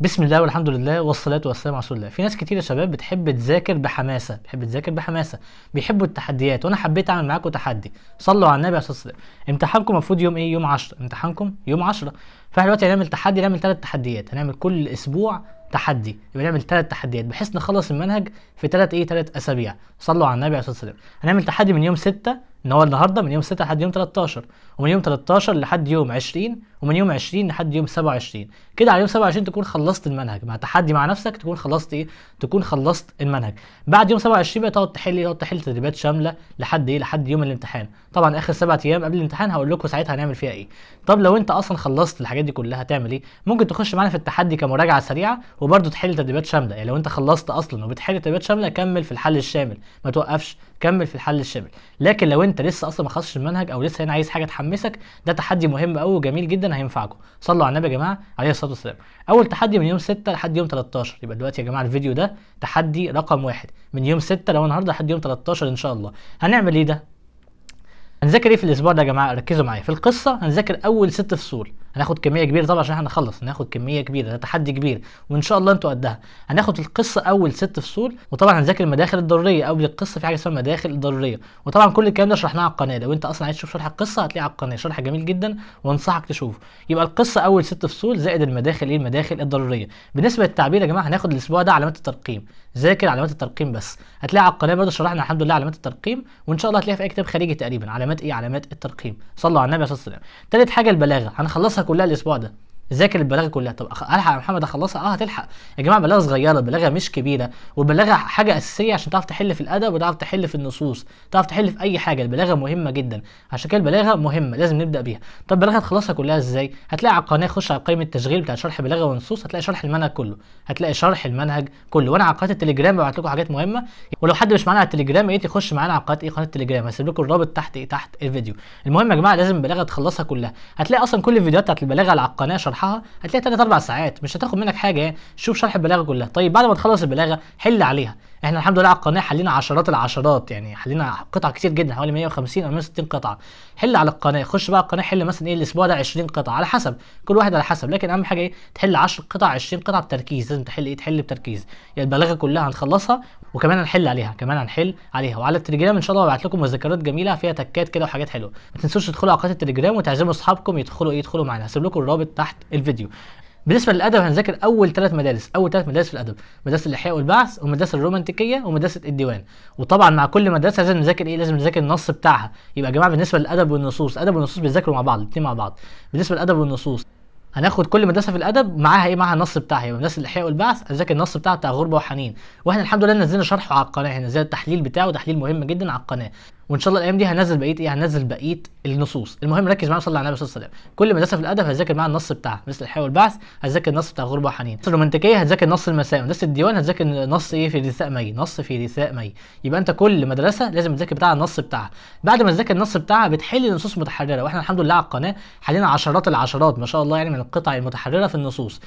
بسم الله والحمد لله والصلاة والسلام على رسول الله في ناس كتير يا شباب بتحب تذاكر بحماسة بتحب تذاكر بحماسة بيحبوا التحديات وانا حبيت اعمل معاكم تحدي صلوا على النبي عليه الصلاة والسلام امتحانكم المفروض يوم ايه يوم 10 امتحانكم يوم 10 فاحنا دلوقتي هنعمل تحدي نعمل ثلاث تحديات هنعمل كل اسبوع تحدي يبقى نعمل ثلاث تحديات بحيث نخلص المنهج في ثلاث ايه ثلاث اسابيع صلوا على النبي عليه الصلاة والسلام هنعمل تحدي من يوم 6 ان هو النهارده من يوم 6 لحد يوم 13 ومن يوم 13 لحد يوم 20 ومن يوم 20 لحد يوم 27 كده على يوم 27 تكون خلصت المنهج مع تحدي مع نفسك تكون خلصت ايه تكون خلصت المنهج بعد يوم 27 بقى تقعد تحل إيه؟ تقعد تحل تدريبات شامله لحد ايه لحد يوم الامتحان طبعا اخر سبعة ايام قبل الامتحان هقول لكم ساعتها هنعمل فيها ايه طب لو انت اصلا خلصت الحاجات دي كلها هتعمل ايه ممكن تخش معانا في التحدي كمراجعه سريعه وبرده تحل تدريبات شامله يعني لو انت خلصت اصلا وبتحل تدريبات شامله كمل في الحل الشامل ما توقفش كمل في الحل الشامل لكن لو انت لسه اصلا ما خلصتش المنهج او لسه هنا عايز حاجه تحمسك ده تحدي مهم قوي وجميل جدا هينفعكم صلوا على النبي يا جماعه عليه الصلاه والسلام اول تحدي من يوم 6 لحد يوم 13 يبقى دلوقتي يا جماعه الفيديو ده تحدي رقم واحد من يوم 6 لو النهارده لحد يوم 13 ان شاء الله هنعمل ايه ده هنذاكر ايه في الاسبوع ده يا جماعه ركزوا معايا في القصه هنذاكر اول ست فصول هناخد كميه كبيره طبعا عشان احنا نخلص هناخد كميه كبيره ده تحدي كبير وان شاء الله انتوا قدها هناخد القصه اول ست فصول وطبعا هنذاكر المداخل الضروريه قبل القصه في حاجه اسمها المداخل الضروريه وطبعا كل الكلام ده شرحناه على القناه لو انت اصلا عايز تشوف شرح القصه هتلاقيه على القناه شرح جميل جدا وانصحك تشوفه يبقى القصه اول ست فصول زائد المداخل ايه المداخل الضروريه بالنسبه للتعبير يا جماعه هناخد الاسبوع ده علامات الترقيم ذاكر علامات الترقيم بس هتلاقي على القناه برضه شرحنا الحمد لله علامات الترقيم وان شاء الله هتلاقيها في اي كتاب خارجي تقريبا علامات ايه علامات الترقيم صلوا على النبي عليه الصلاه والسلام ثالث حاجه البلاغه هنخلصها كلها الاسبوع ده ذاكر البلاغه كلها طب الحق يا محمد اخلصها اه هتلحق يا جماعه بلاغه صغيره بلاغه مش كبيره والبلاغه حاجه اساسيه عشان تعرف تحل في الادب وتعرف تحل في النصوص تعرف تحل في اي حاجه البلاغه مهمه جدا عشان كده البلاغه مهمه لازم نبدا بيها طب البلاغه هتخلصها كلها ازاي هتلاقي على القناه خش على قائمه التشغيل بتاع شرح بلاغه ونصوص هتلاقي شرح المنهج كله هتلاقي شرح المنهج كله وانا على قناه التليجرام ببعت لكم حاجات مهمه ولو حد مش معانا على التليجرام يا ريت يخش معانا على قناه ايه قناه التليجرام هسيب لكم الرابط تحت ايه تحت الفيديو المهم يا جماعه لازم البلاغه تخلصها كلها هتلاقي اصلا كل الفيديوهات بتاعت البلاغه على القناه شرح شرحها هتلاقي 3 4 ساعات مش هتاخد منك حاجه شوف شرح البلاغه كلها طيب بعد ما تخلص البلاغه حل عليها احنا الحمد لله على القناه حلينا عشرات العشرات يعني حلينا قطع كتير جدا حوالي 150 او 160 قطعه حل على القناه خش بقى القناه حل مثلا ايه الاسبوع ده 20 قطعه على حسب كل واحد على حسب لكن اهم حاجه ايه تحل 10 قطع 20 قطعه بتركيز لازم تحل ايه تحل بتركيز يعني البلاغه كلها هنخلصها وكمان هنحل عليها كمان هنحل عليها وعلى التليجرام ان شاء الله هبعت لكم مذكرات جميله فيها تكات كده وحاجات حلوه ما تنسوش تدخلوا على قناه التليجرام وتعزموا اصحابكم يدخلوا ايه يدخلوا معانا هسيب لكم الرابط تحت الفيديو بالنسبه للادب هنذاكر اول ثلاث مدارس اول ثلاث مدارس في الادب مدرسه الاحياء والبعث ومدرسه الرومانتيكيه ومدرسه الديوان وطبعا مع كل مدرسه لازم نذاكر ايه لازم نذاكر النص بتاعها يبقى يا جماعه بالنسبه للادب والنصوص الادب والنصوص بيذاكروا مع بعض الاثنين مع بعض بالنسبه للادب والنصوص هناخد كل مدرسه في الادب معاها ايه معاها النص بتاعها يبقى مدرسه الاحياء والبعث هنذاكر النص بتاعها بتاع غربه وحنين واحنا الحمد لله نزلنا شرحه على القناه هنا التحليل بتاعه تحليل مهم جدا على القناه وان شاء الله الايام دي هنزل بقيه ايه هنزل بقيه النصوص المهم ركز معايا وصلي على النبي صلى الله عليه وسلم كل مدرسه في الادب هتذاكر معاها النص بتاعها مثل الحياه والبعث هتذاكر النص بتاع غربه وحنين الرومانتيكيه هتذاكر نص المساء مدرسه الديوان هتذاكر نص ايه في رثاء مي نص في رثاء مي يبقى انت كل مدرسه لازم تذاكر بتاعها النص بتاعها بعد ما تذاكر النص بتاعها بتحل نصوص متحرره واحنا الحمد لله على القناه حلينا عشرات العشرات ما شاء الله يعني من القطع المتحرره في النصوص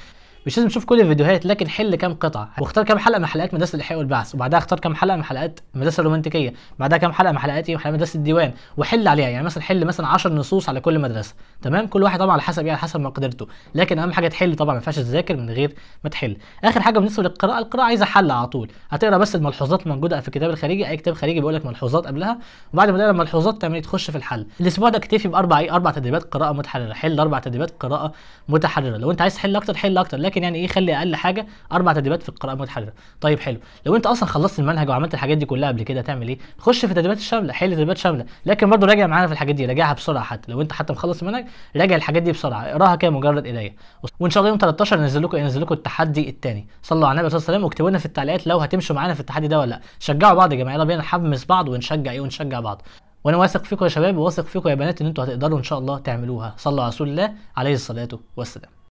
مش لازم تشوف كل الفيديوهات لكن حل كام قطعه واختار كام حلقه من حلقات مدرسه الاحياء والبعث وبعدها اختار كام حلقه من حلقات المدرسه الرومانتيكيه بعدها كام حلقه من حلقات ايه مدرسه الديوان وحل عليها يعني مثلا حل مثلا 10 نصوص على كل مدرسه تمام كل واحد طبعا على حسب ايه على حسب ما قدرته لكن اهم حاجه تحل طبعا ما ينفعش تذاكر من غير ما تحل اخر حاجه بالنسبه للقراءه القراءه عايزه حل على طول هتقرا بس الملحوظات الموجوده في الكتاب الخارجي اي كتاب خارجي بيقول لك ملحوظات قبلها وبعد ما تقرا الملحوظات تعمل إيه؟ تخش في الحل الاسبوع ده اكتفي باربع ايه اربع تدريبات قراءه متحرره حل اربع تدريبات قراءه متحرره لو انت عايز تحل اكتر حل اكتر لكن ولكن يعني ايه خلي اقل حاجه اربع تدريبات في القراءه المتحرره طيب حلو لو انت اصلا خلصت المنهج وعملت الحاجات دي كلها قبل كده تعمل ايه خش في تدريبات الشامله حل تدريبات شامله لكن برضه راجع معانا في الحاجات دي راجعها بسرعه حتى لو انت حتى مخلص المنهج راجع الحاجات دي بسرعه اقراها كده مجرد ايديا وان شاء الله يوم 13 ننزل لكم ينزل لكم التحدي الثاني صلوا على النبي صلى الله عليه وسلم واكتبوا لنا في التعليقات لو هتمشوا معانا في التحدي ده ولا لا شجعوا بعض يا جماعه يلا بينا نحمس بعض ونشجع ايه ونشجع بعض وانا واثق فيكم يا شباب واثق فيكم يا بنات ان انتوا هتقدروا ان شاء الله تعملوها صلوا على رسول الله عليه الصلاه والسلام